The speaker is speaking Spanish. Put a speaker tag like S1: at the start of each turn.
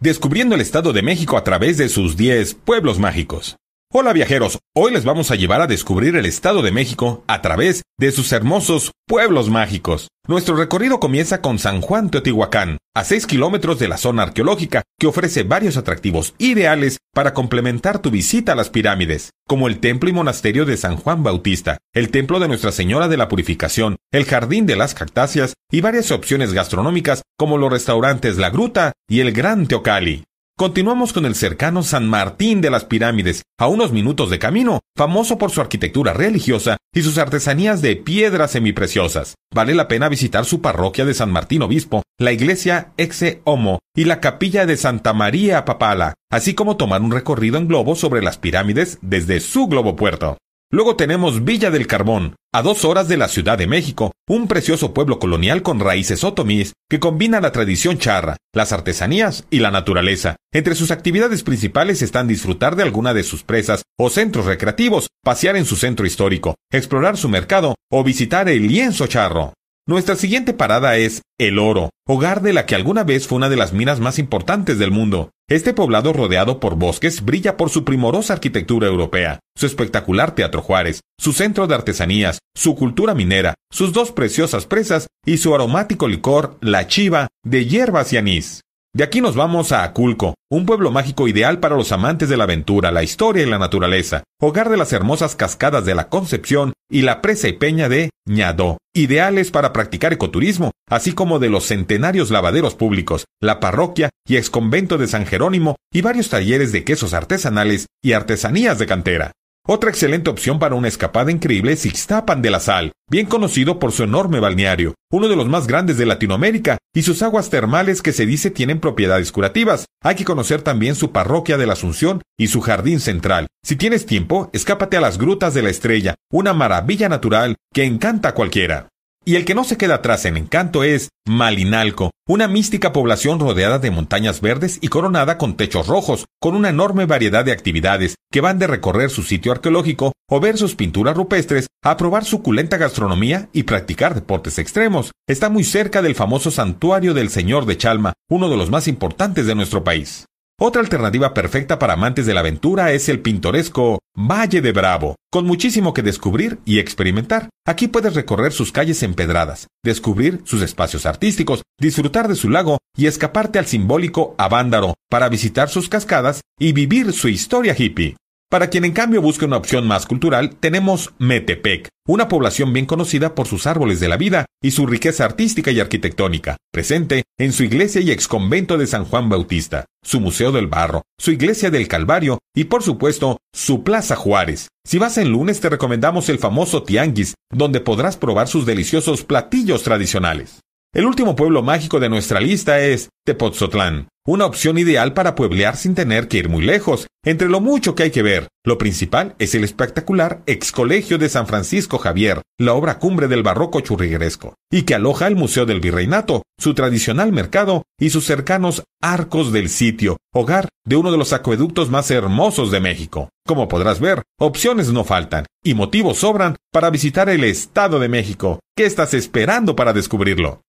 S1: descubriendo el Estado de México a través de sus 10 pueblos mágicos. Hola viajeros, hoy les vamos a llevar a descubrir el Estado de México a través de sus hermosos pueblos mágicos. Nuestro recorrido comienza con San Juan Teotihuacán, a 6 kilómetros de la zona arqueológica, que ofrece varios atractivos ideales para complementar tu visita a las pirámides, como el templo y monasterio de San Juan Bautista, el templo de Nuestra Señora de la Purificación, el jardín de las cactáceas y varias opciones gastronómicas como los restaurantes La Gruta y el Gran Teocali. Continuamos con el cercano San Martín de las Pirámides, a unos minutos de camino, famoso por su arquitectura religiosa y sus artesanías de piedras semipreciosas. Vale la pena visitar su parroquia de San Martín Obispo, la iglesia Exe Homo y la capilla de Santa María Papala, así como tomar un recorrido en globo sobre las pirámides desde su globopuerto. Luego tenemos Villa del Carbón, a dos horas de la Ciudad de México, un precioso pueblo colonial con raíces otomíes que combina la tradición charra, las artesanías y la naturaleza. Entre sus actividades principales están disfrutar de alguna de sus presas o centros recreativos, pasear en su centro histórico, explorar su mercado o visitar el lienzo charro. Nuestra siguiente parada es El Oro, hogar de la que alguna vez fue una de las minas más importantes del mundo. Este poblado rodeado por bosques brilla por su primorosa arquitectura europea, su espectacular Teatro Juárez, su centro de artesanías, su cultura minera, sus dos preciosas presas y su aromático licor, la chiva, de hierbas y anís. De aquí nos vamos a Aculco, un pueblo mágico ideal para los amantes de la aventura, la historia y la naturaleza, hogar de las hermosas cascadas de la Concepción y la presa y peña de Ñadó, ideales para practicar ecoturismo, así como de los centenarios lavaderos públicos, la parroquia y exconvento de San Jerónimo y varios talleres de quesos artesanales y artesanías de cantera. Otra excelente opción para una escapada increíble es Ixtapan de la Sal, bien conocido por su enorme balneario, uno de los más grandes de Latinoamérica, y sus aguas termales que se dice tienen propiedades curativas. Hay que conocer también su parroquia de la Asunción y su jardín central. Si tienes tiempo, escápate a las Grutas de la Estrella, una maravilla natural que encanta a cualquiera. Y el que no se queda atrás en encanto es Malinalco, una mística población rodeada de montañas verdes y coronada con techos rojos, con una enorme variedad de actividades que van de recorrer su sitio arqueológico o ver sus pinturas rupestres, a probar suculenta gastronomía y practicar deportes extremos. Está muy cerca del famoso santuario del Señor de Chalma, uno de los más importantes de nuestro país. Otra alternativa perfecta para amantes de la aventura es el pintoresco Valle de Bravo, con muchísimo que descubrir y experimentar. Aquí puedes recorrer sus calles empedradas, descubrir sus espacios artísticos, disfrutar de su lago y escaparte al simbólico Avándaro para visitar sus cascadas y vivir su historia hippie. Para quien en cambio busque una opción más cultural, tenemos Metepec, una población bien conocida por sus árboles de la vida y su riqueza artística y arquitectónica, presente en su iglesia y exconvento de San Juan Bautista, su Museo del Barro, su iglesia del Calvario y por supuesto su Plaza Juárez. Si vas en lunes te recomendamos el famoso Tianguis, donde podrás probar sus deliciosos platillos tradicionales. El último pueblo mágico de nuestra lista es Tepotzotlán, una opción ideal para pueblear sin tener que ir muy lejos. Entre lo mucho que hay que ver, lo principal es el espectacular Ex Colegio de San Francisco Javier, la obra cumbre del barroco churrigueresco, y que aloja el Museo del Virreinato, su tradicional mercado y sus cercanos arcos del sitio, hogar de uno de los acueductos más hermosos de México. Como podrás ver, opciones no faltan y motivos sobran para visitar el Estado de México. ¿Qué estás esperando para descubrirlo?